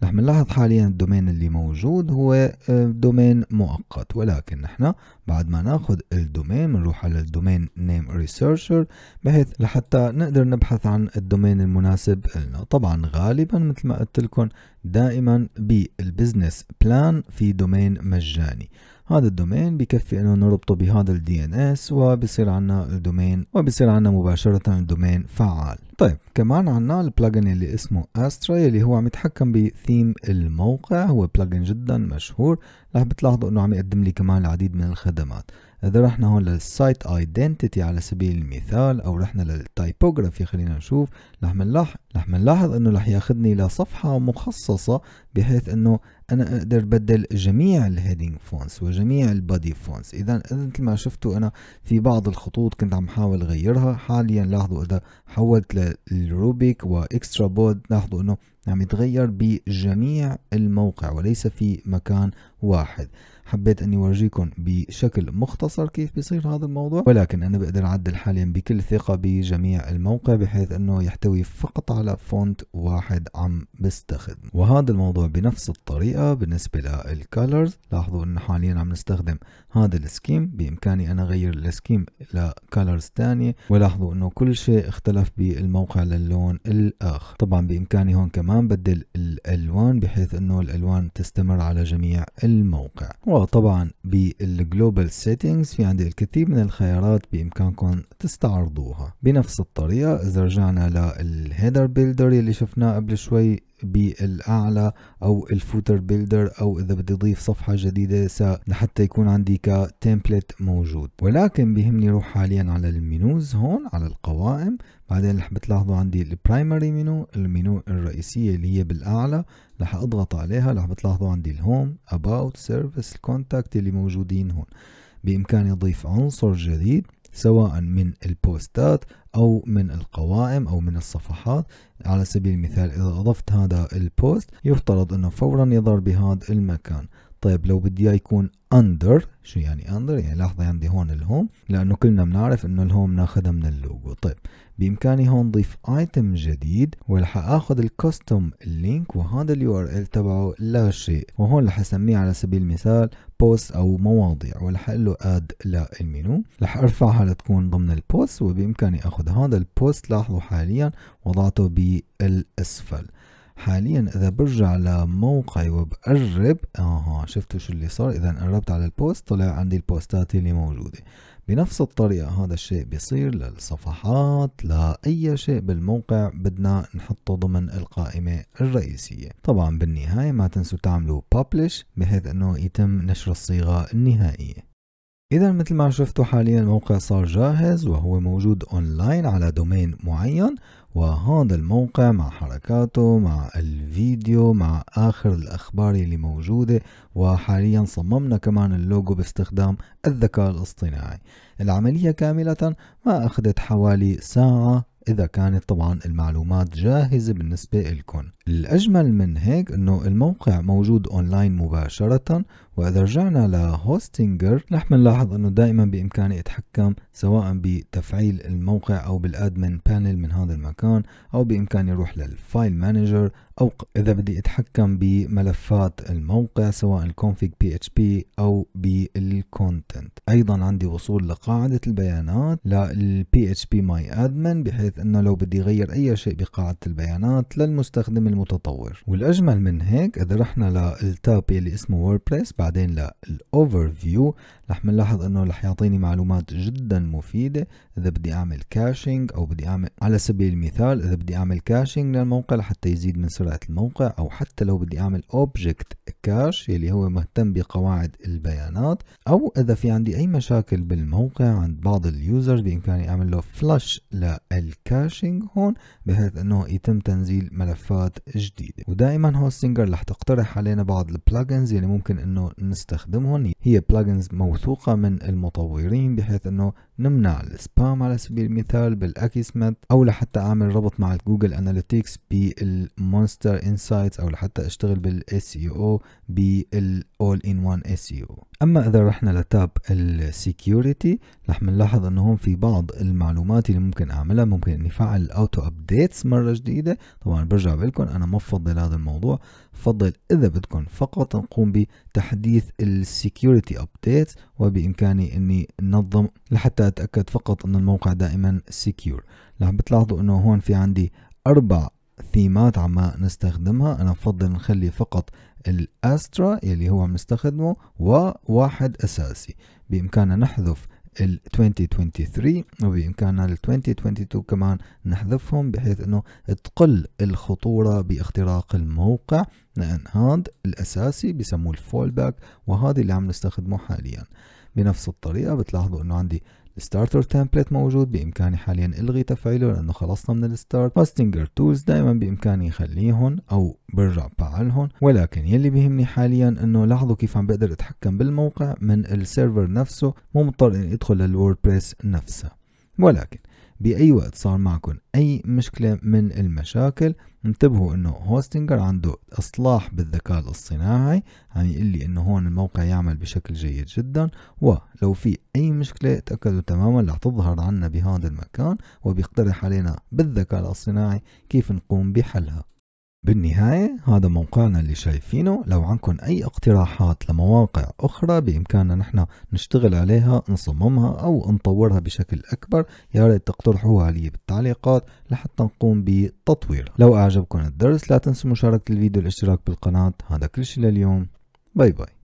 رح نلاحظ حاليا الدومين اللي موجود هو آه، دومين مؤقت ولكن نحن بعد ما ناخد الدومين بنروح على الدومين نيم ريسيرشر بحيث لحتى نقدر نبحث عن الدومين المناسب لنا طبعا غالبا مثل ما قلت لكم دائما بالبزنس بلان في دومين مجاني هذا الدومين بكفي انه نربطه بهذا الدي ان اس وبصير عنا الدومين وبصير عنا مباشرة الدومين فعال طيب كمان عنا البلجن اللي اسمه استرا اللي هو عم يتحكم بثيم الموقع هو بلجن جدا مشهور رح بتلاحظوا انه عم يقدم لي كمان العديد من الخدمات اذا رحنا هون للسايت ايدنتيتي على سبيل المثال او رحنا للتايبوغرافي خلينا نشوف رح نلاحظ رح نلاحظ انه رح ياخذني لصفحه مخصصه بحيث انه انا اقدر بدل جميع الهيدنج فونس وجميع البادي فونس اذا مثل ما شفتوا انا في بعض الخطوط كنت عم حاول غيرها حاليا لاحظوا اذا حولت للروبيك واكسترا بود لاحظوا انه عم يتغير بجميع الموقع وليس في مكان واحد حبيت اني اورجيكم بشكل مختصر كيف بيصير هذا الموضوع ولكن انا بقدر اعدل حاليا بكل ثقه بجميع الموقع بحيث انه يحتوي فقط على فونت واحد عم بستخدم وهذا الموضوع بنفس الطريقه بالنسبه للكالرز لاحظوا انه حاليا عم نستخدم هذا السكيم بامكاني انا اغير السكيم لكالرز ثانيه ولاحظوا انه كل شيء اختلف بالموقع للون الاخر طبعا بامكاني هون كمان بدل الالوان بحيث انه الالوان تستمر على جميع الموقع وطبعا بالجلوبال سيتنجز في عندي الكثير من الخيارات بإمكانكم تستعرضوها بنفس الطريقة إذا رجعنا للهيدر بيلدر اللي شفناه قبل شوي بالاعلى او الفوتر بيلدر او اذا بدي اضيف صفحه جديده لحتى يكون عندي كتمبلت موجود ولكن بيهمني روح حاليا على المينوز هون على القوائم بعدين رح بتلاحظوا عندي البرايمري منو المينو الرئيسيه اللي هي بالاعلى رح اضغط عليها رح بتلاحظوا عندي الهوم اباوت سيرفيس الكونتاكت اللي موجودين هون بامكاني اضيف عنصر جديد سواء من البوستات أو من القوائم أو من الصفحات على سبيل المثال إذا أضفت هذا البوست يفترض أنه فورا يظهر بهذا المكان طيب لو بدي اياه يكون اندر شو يعني اندر يعني لاحظي عندي هون الهوم لانه كلنا بنعرف انه الهوم ناخذها من اللوجو طيب بإمكاني هون ضيف ايتم جديد ورح اخذ الكوستوم لينك وهذا اليو ار ال تبعه لا شيء وهون رح اسميه على سبيل المثال بوست او مواضيع ورح اقول له اد للمنيو رح ارفعها لتكون ضمن البوست وبامكاني اخذ هذا البوست لاحظوا حاليا وضعته بالاسفل حاليا اذا برجع لموقعي وبقرب اها شفتوا شو اللي صار اذا قربت على البوست طلع عندي البوستات اللي موجوده بنفس الطريقة هذا الشيء بيصير للصفحات لأي شيء بالموقع بدنا نحطه ضمن القائمة الرئيسية طبعا بالنهاية ما تنسوا تعملوا publish بحيث انه يتم نشر الصيغة النهائية إذا مثل ما شفتوا حاليا الموقع صار جاهز وهو موجود أونلاين على دومين معين وهذا الموقع مع حركاته مع الفيديو مع آخر الأخبار اللي موجودة وحاليا صممنا كمان اللوجو باستخدام الذكاء الاصطناعي العملية كاملة ما أخذت حوالي ساعة إذا كانت طبعا المعلومات جاهزة بالنسبة لكم الأجمل من هيك أنه الموقع موجود أونلاين مباشرة وإذا رجعنا لهوستنجر رح بنلاحظ أنه دائما بإمكاني أتحكم سواء بتفعيل الموقع أو بالأدمن بانل من هذا المكان أو بإمكاني أروح للفايل مانجر أو إذا بدي أتحكم بملفات الموقع سواء الكونفيج بي اتش بي أو بالكونتنت أيضا عندي وصول لقاعدة البيانات للبي اتش بي ماي أدمن بحيث أنه لو بدي غير أي شيء بقاعدة البيانات للمستخدم المتطور والأجمل من هيك إذا رحنا للتاب اللي اسمه ووردبريس بعد بعدين للاوفر فيو رح بنلاحظ انه رح يعطيني معلومات جدا مفيده اذا بدي اعمل كاشينج او بدي اعمل على سبيل المثال اذا بدي اعمل كاشينج للموقع لحتى يزيد من سرعه الموقع او حتى لو بدي اعمل اوبجكت كاش يلي هو مهتم بقواعد البيانات او اذا في عندي اي مشاكل بالموقع عند بعض اليوزرز بامكاني اعمل له فلاش للكاشينج هون بحيث انه يتم تنزيل ملفات جديده ودائما هوستنجر رح تقترح علينا بعض البلجنز يلي ممكن انه نستخدمهم هي بلجنز موثوقة من المطورين بحيث انه نمنع السبام على سبيل المثال بالاكيسمت او لحتى اعمل ربط مع جوجل اناليتكس بالمونستر انسايتس او لحتى اشتغل بالاس اي او بالاول ان وان اس يو اما اذا رحنا لتاب السكيورتي رح نلاحظ انه هون في بعض المعلومات اللي ممكن اعملها ممكن اني فعل الاوتو ابديتس مره جديده طبعا برجع بقول لكم انا ما بفضل هذا الموضوع بفضل اذا بدكم فقط نقوم بتحديث السكيورتي ابديتس وبإمكاني أني نظم لحتى أتأكد فقط أن الموقع دائما سكيور رح بتلاحظوا أنه هون في عندي أربع ثيمات عم نستخدمها أنا بفضل نخلي فقط الأسترا يلي هو عم نستخدمه وواحد أساسي بإمكاننا نحذف ال 2023 وبإمكاننا ال 2022 كمان نحذفهم بحيث أنه تقل الخطورة باختراق الموقع لأن هذا الأساسي بسموه الفول باك وهذا اللي عم نستخدمه حاليا بنفس الطريقة بتلاحظوا أنه عندي الستارتر تمبلت موجود بامكاني حاليا الغي تفعيله لانه خلصنا من الستارت والستنجر تولز دائما بامكاني اخليهم او برجع بفعلهم ولكن يلي بيهمني حاليا انه لاحظوا كيف عم بقدر اتحكم بالموقع من السيرفر نفسه مو مضطر اني ادخل للوردبريس نفسها ولكن بأي وقت صار معكم أي مشكلة من المشاكل انتبهوا انه هوستنجر عنده اصلاح بالذكاء الاصطناعي عم يعني يقول لي انه هون الموقع يعمل بشكل جيد جدا ولو في اي مشكلة تأكدوا تماما رح تظهر عنا بهذا المكان وبيقترح علينا بالذكاء الاصطناعي كيف نقوم بحلها بالنهاية هذا موقعنا اللي شايفينه لو عندكم أي اقتراحات لمواقع أخرى بإمكاننا نحن نشتغل عليها نصممها أو نطورها بشكل أكبر يا ريت تقترحوها لي بالتعليقات لحتى نقوم بتطويرها لو أعجبكم الدرس لا تنسوا مشاركة الفيديو والاشتراك بالقناة هذا كل شيء لليوم باي باي